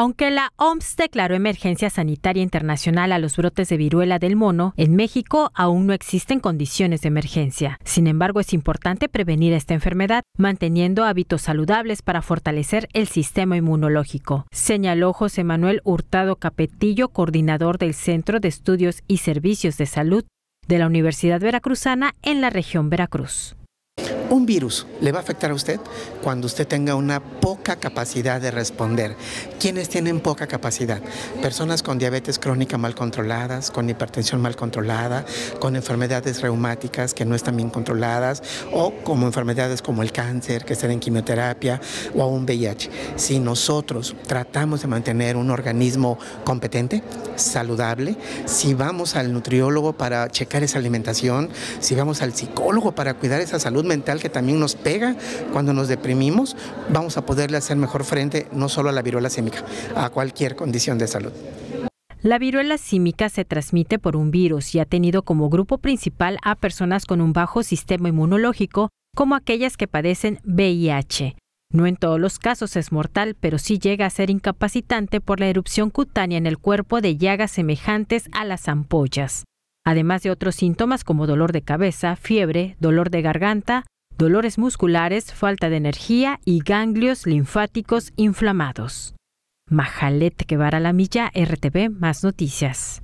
Aunque la OMS declaró emergencia sanitaria internacional a los brotes de viruela del mono, en México aún no existen condiciones de emergencia. Sin embargo, es importante prevenir esta enfermedad manteniendo hábitos saludables para fortalecer el sistema inmunológico, señaló José Manuel Hurtado Capetillo, coordinador del Centro de Estudios y Servicios de Salud de la Universidad Veracruzana en la región Veracruz. Un virus le va a afectar a usted cuando usted tenga una poca capacidad de responder. ¿Quiénes tienen poca capacidad? Personas con diabetes crónica mal controladas, con hipertensión mal controlada, con enfermedades reumáticas que no están bien controladas o como enfermedades como el cáncer, que están en quimioterapia o un VIH. Si nosotros tratamos de mantener un organismo competente, saludable, si vamos al nutriólogo para checar esa alimentación, si vamos al psicólogo para cuidar esa salud mental, que también nos pega cuando nos deprimimos, vamos a poderle hacer mejor frente no solo a la viruela símica, a cualquier condición de salud. La viruela símica se transmite por un virus y ha tenido como grupo principal a personas con un bajo sistema inmunológico, como aquellas que padecen VIH. No en todos los casos es mortal, pero sí llega a ser incapacitante por la erupción cutánea en el cuerpo de llagas semejantes a las ampollas además de otros síntomas como dolor de cabeza, fiebre, dolor de garganta, dolores musculares, falta de energía y ganglios linfáticos inflamados. Majalet la milla RTV, más noticias.